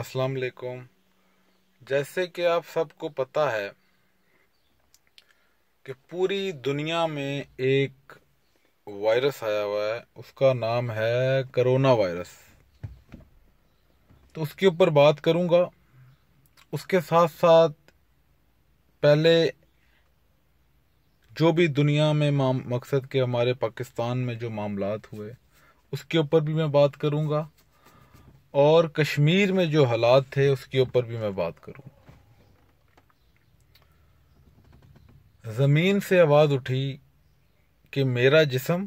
السلام علیکم جیسے کہ آپ سب کو پتہ ہے کہ پوری دنیا میں ایک وائرس آیا ہوا ہے اس کا نام ہے کرونا وائرس تو اس کے اوپر بات کروں گا اس کے ساتھ ساتھ پہلے جو بھی دنیا میں مقصد کے ہمارے پاکستان میں جو معاملات ہوئے اس کے اوپر بھی میں بات کروں گا اور کشمیر میں جو حالات تھے اس کے اوپر بھی میں بات کروں زمین سے آواز اٹھی کہ میرا جسم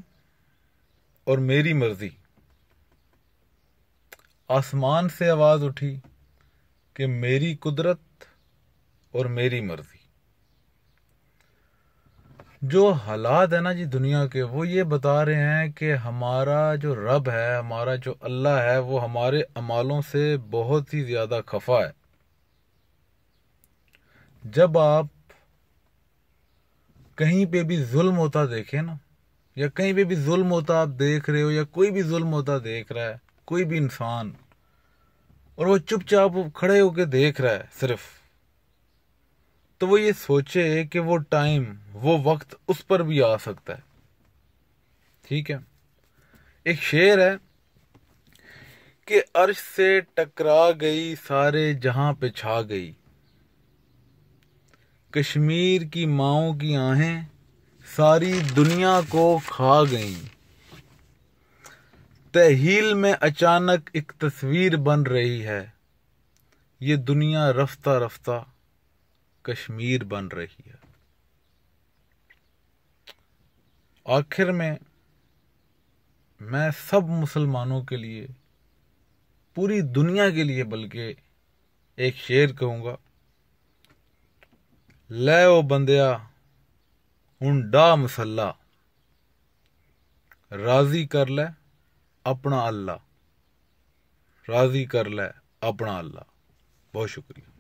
اور میری مرضی آسمان سے آواز اٹھی کہ میری قدرت اور میری مرضی جو حالات ہیں نا جی دنیا کے وہ یہ بتا رہے ہیں کہ ہمارا جو رب ہے ہمارا جو اللہ ہے وہ ہمارے امالوں سے بہت ہی زیادہ خفا ہے جب آپ کہیں پہ بھی ظلم ہوتا دیکھیں نا یا کہیں پہ بھی ظلم ہوتا آپ دیکھ رہے ہو یا کوئی بھی ظلم ہوتا دیکھ رہا ہے کوئی بھی انسان اور وہ چپ چاپ کھڑے ہو کے دیکھ رہا ہے صرف تو وہ یہ سوچے کہ وہ ٹائم وہ وقت اس پر بھی آ سکتا ہے ٹھیک ہے ایک شعر ہے کہ عرش سے ٹکرا گئی سارے جہاں پہ چھا گئی کشمیر کی ماؤں کی آہیں ساری دنیا کو کھا گئیں تحیل میں اچانک ایک تصویر بن رہی ہے یہ دنیا رفتہ رفتہ کشمیر بن رہی ہے آخر میں میں سب مسلمانوں کے لیے پوری دنیا کے لیے بلکہ ایک شعر کہوں گا لے او بندیا ان ڈا مسلح راضی کر لے اپنا اللہ راضی کر لے اپنا اللہ بہت شکریہ